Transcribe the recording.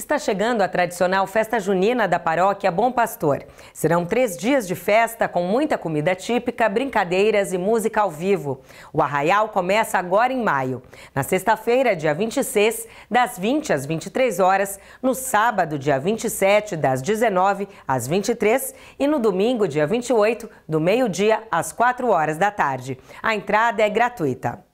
Está chegando a tradicional festa junina da paróquia Bom Pastor. Serão três dias de festa com muita comida típica, brincadeiras e música ao vivo. O arraial começa agora em maio. Na sexta-feira, dia 26, das 20 às 23 horas. No sábado, dia 27, das 19 às 23. E no domingo, dia 28, do meio-dia às 4 horas da tarde. A entrada é gratuita.